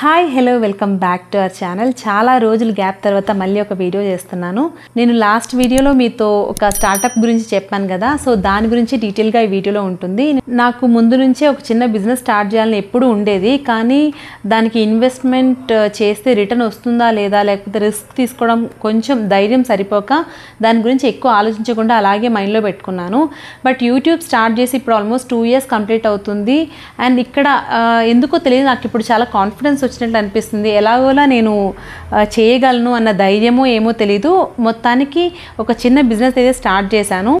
hi hello welcome back to our channel చాలా రోజులు gap తర్వాత మళ్ళీ ఒక వీడియో చేస్తున్నాను నేను లాస్ట్ వీడియోలో మీతో ఒక స్టార్టప్ గురించి చెప్పాను కదా సో దాని గురించి డీటెయిల్గా ఈ వీడియోలో ఉంటుంది నాకు ముందు నుంచే ఒక చిన్న బిజినెస్ స్టార్ట్ చేయాలని ఎప్పుడు ఉండేది కానీ దానికి ఇన్వెస్ట్మెంట్ uh, చేస్తే రిటర్న్ వస్తుందా లేదా లేకపోతే రిస్క్ తీసుకోవడం కొంచెం ధైర్యం సరిపోక దాని గురించి ఎక్కువ ఆలోచించకుండా అలాగే మైండ్లో పెట్టుకున్నాను బట్ యూట్యూబ్ స్టార్ట్ చేసి ఇప్పుడు ఆల్మోస్ట్ టూ ఇయర్స్ కంప్లీట్ అవుతుంది అండ్ ఇక్కడ uh, ఎందుకో తెలియదు నాకు ఇప్పుడు చాలా కాన్ఫిడెన్స్ వచ్చినట్లు అనిపిస్తుంది ఎలాగోలా నేను చేయగలను అన్న ధైర్యమో ఏమో తెలీదు మొత్తానికి ఒక చిన్న బిజినెస్ అయితే స్టార్ట్ చేశాను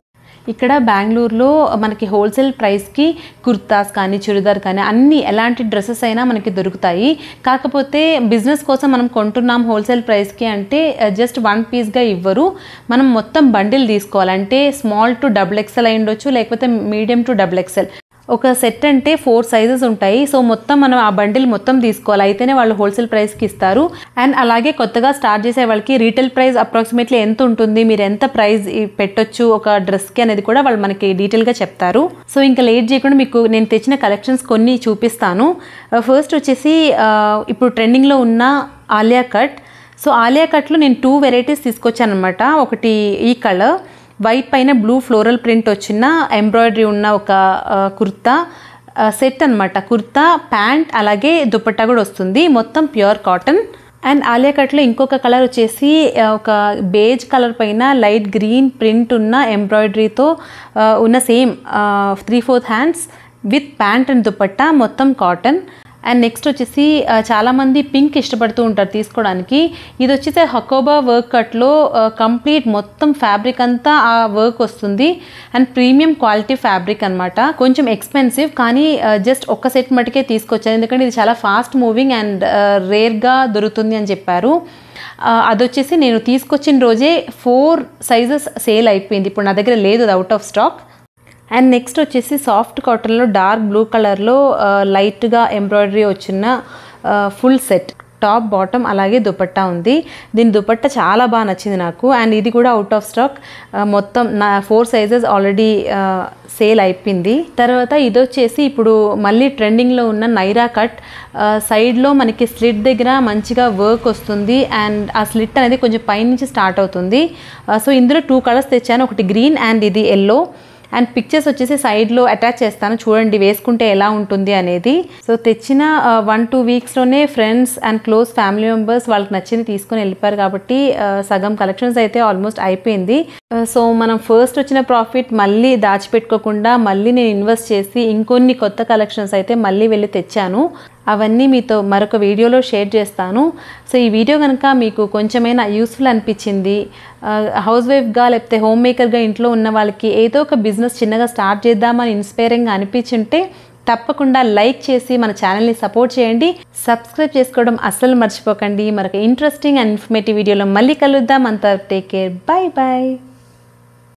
ఇక్కడ బెంగళూరులో మనకి హోల్సేల్ ప్రైస్కి కుర్తాస్ కానీ చుడిదార్ కానీ అన్ని ఎలాంటి డ్రెస్సెస్ అయినా మనకి దొరుకుతాయి కాకపోతే బిజినెస్ కోసం మనం కొంటున్నాం హోల్సేల్ ప్రైస్కి అంటే జస్ట్ వన్ పీస్గా ఇవ్వరు మనం మొత్తం బండిల్ తీసుకోవాలంటే స్మాల్ టు డబుల్ ఎక్సెల్ అయి ఉండొచ్చు లేకపోతే మీడియం టు డబుల్ ఎక్సెల్ ఒక సెట్ అంటే ఫోర్ సైజెస్ ఉంటాయి సో మొత్తం మనం ఆ బండిల్ మొత్తం తీసుకోవాలి అయితేనే వాళ్ళు హోల్సేల్ ప్రైస్కి ఇస్తారు అండ్ అలాగే కొత్తగా స్టార్ట్ చేసే వాళ్ళకి రీటైల్ ప్రైస్ అప్రాక్సిమేట్లీ ఎంత ఉంటుంది మీరు ఎంత ప్రైస్ పెట్టొచ్చు ఒక డ్రెస్కి అనేది కూడా వాళ్ళు మనకి డీటెయిల్గా చెప్తారు సో ఇంకా లేట్ చేయకుండా మీకు నేను తెచ్చిన కలెక్షన్స్ కొన్ని చూపిస్తాను ఫస్ట్ వచ్చేసి ఇప్పుడు ట్రెండింగ్లో ఉన్న ఆలియా కట్ సో ఆలియా కట్లో నేను టూ వెరైటీస్ తీసుకొచ్చాను అనమాట ఒకటి ఈ కలర్ వైట్ పైన బ్లూ ఫ్లోరల్ ప్రింట్ వచ్చిన ఎంబ్రాయిడరీ ఉన్న ఒక కుర్తా సెట్ అనమాట కుర్తా ప్యాంట్ అలాగే దుపట్టా కూడా వస్తుంది మొత్తం ప్యూర్ కాటన్ అండ్ ఆలియా కట్లో ఇంకొక కలర్ వచ్చేసి ఒక బేజ్ కలర్ పైన లైట్ గ్రీన్ ప్రింట్ ఉన్న ఎంబ్రాయిడరీతో ఉన్న same three fourth hands with pant and dupatta మొత్తం కాటన్ అండ్ నెక్స్ట్ వచ్చేసి చాలామంది పింక్ ఇష్టపడుతూ ఉంటారు తీసుకోవడానికి ఇది వచ్చేసి హకోబా వర్క్ కట్లో కంప్లీట్ మొత్తం ఫ్యాబ్రిక్ అంతా ఆ వర్క్ వస్తుంది అండ్ ప్రీమియం క్వాలిటీ ఫ్యాబ్రిక్ అనమాట కొంచెం ఎక్స్పెన్సివ్ కానీ జస్ట్ ఒక్క సెట్ మటుకే తీసుకొచ్చారు ఎందుకంటే ఇది చాలా ఫాస్ట్ మూవింగ్ అండ్ రేర్గా దొరుకుతుంది అని చెప్పారు అది వచ్చేసి నేను తీసుకొచ్చిన రోజే ఫోర్ సైజెస్ సేల్ అయిపోయింది ఇప్పుడు నా దగ్గర లేదు out of stock and next వచ్చేసి సాఫ్ట్ కాటన్లో డార్క్ బ్లూ కలర్లో లైట్గా ఎంబ్రాయిడరీ వచ్చిన ఫుల్ సెట్ టాప్ బాటమ్ అలాగే దుపట్టా ఉంది దీని దుపట్టా చాలా బాగా నచ్చింది నాకు అండ్ ఇది కూడా అవుట్ ఆఫ్ స్టాక్ మొత్తం నా ఫోర్ సైజెస్ ఆల్రెడీ సేల్ అయిపోయింది తర్వాత ఇది వచ్చేసి ఇప్పుడు మళ్ళీ ట్రెండింగ్లో ఉన్న నైరా కట్ సైడ్లో మనకి స్లిట్ దగ్గర మంచిగా వర్క్ వస్తుంది అండ్ ఆ స్లిట్ అనేది కొంచెం పైనుంచి స్టార్ట్ అవుతుంది సో ఇందులో టూ కలర్స్ తెచ్చాను ఒకటి గ్రీన్ అండ్ ఇది ఎల్లో అండ్ పిక్చర్స్ వచ్చేసి సైడ్లో అటాచ్ చేస్తాను చూడండి వేసుకుంటే ఎలా ఉంటుంది అనేది సో తెచ్చిన వన్ టూ వీక్స్లోనే friends and close family members వాళ్ళకి నచ్చింది తీసుకొని వెళ్ళిపోయారు కాబట్టి uh, సగం కలెక్షన్స్ అయితే ఆల్మోస్ట్ అయిపోయింది సో uh, మనం ఫస్ట్ వచ్చిన ప్రాఫిట్ మళ్ళీ దాచిపెట్టుకోకుండా మళ్ళీ నేను ఇన్వెస్ట్ చేసి ఇంకొన్ని కొత్త కలెక్షన్స్ అయితే మళ్ళీ వెళ్ళి తెచ్చాను అవన్నీ మీతో మరొక వీడియోలో షేర్ చేస్తాను సో ఈ వీడియో కనుక మీకు కొంచెమైనా యూస్ఫుల్ అనిపించింది హౌస్ వైఫ్గా లేకపోతే హోమ్ మేకర్గా ఇంట్లో ఉన్న వాళ్ళకి ఏదో ఒక బిజినెస్ చిన్నగా స్టార్ట్ చేద్దామని ఇన్స్పైరింగ్గా అనిపించుంటే తప్పకుండా లైక్ చేసి మన ఛానల్ని సపోర్ట్ చేయండి సబ్స్క్రైబ్ చేసుకోవడం అస్సలు మర్చిపోకండి మరొక ఇంట్రెస్టింగ్ అండ్ ఇన్ఫర్మేటివ్ వీడియోలో మళ్ళీ కలుద్దాం అంత టేక్ కేర్ బాయ్ బాయ్